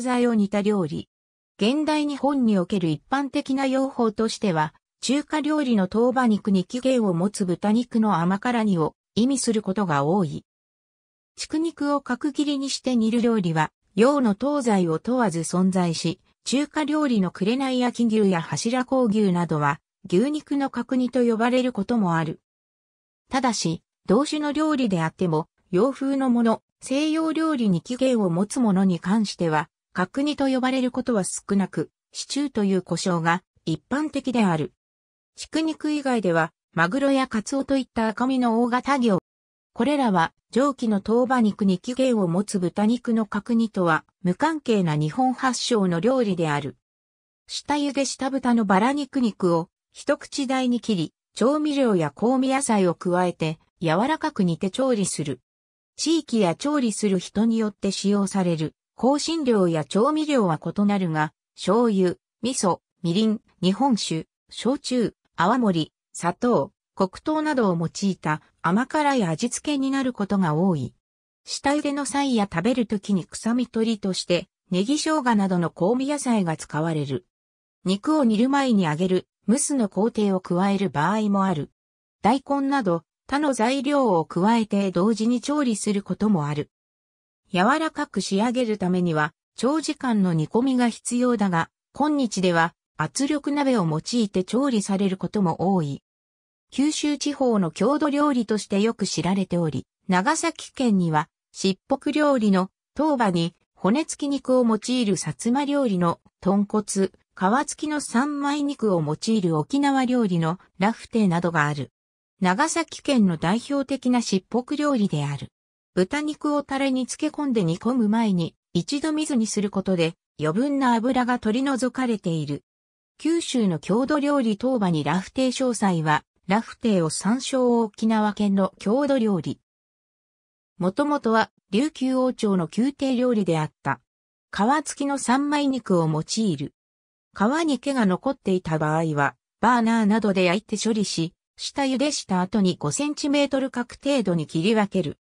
材を煮た料理。現代日本における一般的な用法としては、中華料理の豆場肉に起源を持つ豚肉の甘辛煮を意味することが多い。畜肉を角切りにして煮る料理は、洋の東西を問わず存在し、中華料理の紅焼き牛や柱香牛などは、牛肉の角煮と呼ばれることもある。ただし、同種の料理であっても、洋風のもの、西洋料理に起源を持つものに関しては、角煮と呼ばれることは少なく、シチューという呼称が一般的である。畜肉以外では、マグロやカツオといった赤身の大型魚。これらは、蒸気の当場肉に起源を持つ豚肉の角煮とは、無関係な日本発祥の料理である。下茹でした豚のバラ肉肉を、一口大に切り、調味料や香味野菜を加えて、柔らかく煮て調理する。地域や調理する人によって使用される。香辛料や調味料は異なるが、醤油、味噌、みりん、日本酒、焼酎、泡盛、砂糖、黒糖などを用いた甘辛い味付けになることが多い。下茹での際や食べるときに臭み取りとして、ネギ生姜などの香味野菜が使われる。肉を煮る前に揚げる、蒸すの工程を加える場合もある。大根など他の材料を加えて同時に調理することもある。柔らかく仕上げるためには長時間の煮込みが必要だが、今日では圧力鍋を用いて調理されることも多い。九州地方の郷土料理としてよく知られており、長崎県には、しっぽく料理の当場に骨付き肉を用いる薩摩料理の豚骨、皮付きの三枚肉を用いる沖縄料理のラフテなどがある。長崎県の代表的なしっぽく料理である。豚肉をタレに漬け込んで煮込む前に一度水にすることで余分な油が取り除かれている。九州の郷土料理当場にラフテー詳細はラフテーを参照沖縄県の郷土料理。もともとは琉球王朝の宮廷料理であった。皮付きの三枚肉を用いる。皮に毛が残っていた場合はバーナーなどで焼いて処理し、下茹でした後に5センチメートル角程度に切り分ける。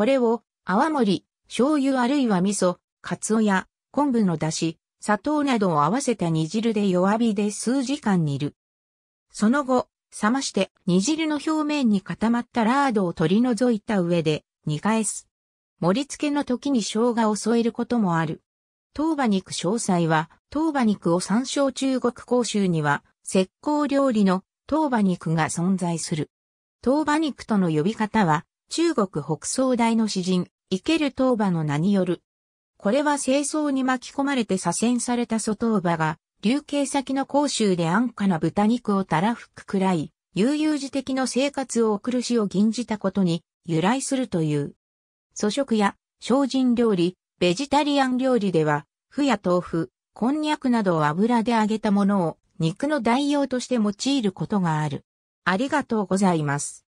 これを泡盛、醤油あるいは味噌、カツオや昆布の出汁、砂糖などを合わせた煮汁で弱火で数時間煮る。その後、冷まして煮汁の表面に固まったラードを取り除いた上で煮返す。盛り付けの時に生姜を添えることもある。当馬肉詳細は、当馬肉を参照中国公州には、石膏料理の当馬肉が存在する。当馬肉との呼び方は、中国北総大の詩人、イケル東馬の名による。これは清掃に巻き込まれて左遷された蘇東馬が、流刑先の甲州で安価な豚肉をたらふくくらい、悠々自適の生活を送る死を吟じたことに由来するという。粗食や精進料理、ベジタリアン料理では、麩や豆腐、こんにゃくなどを油で揚げたものを肉の代用として用いることがある。ありがとうございます。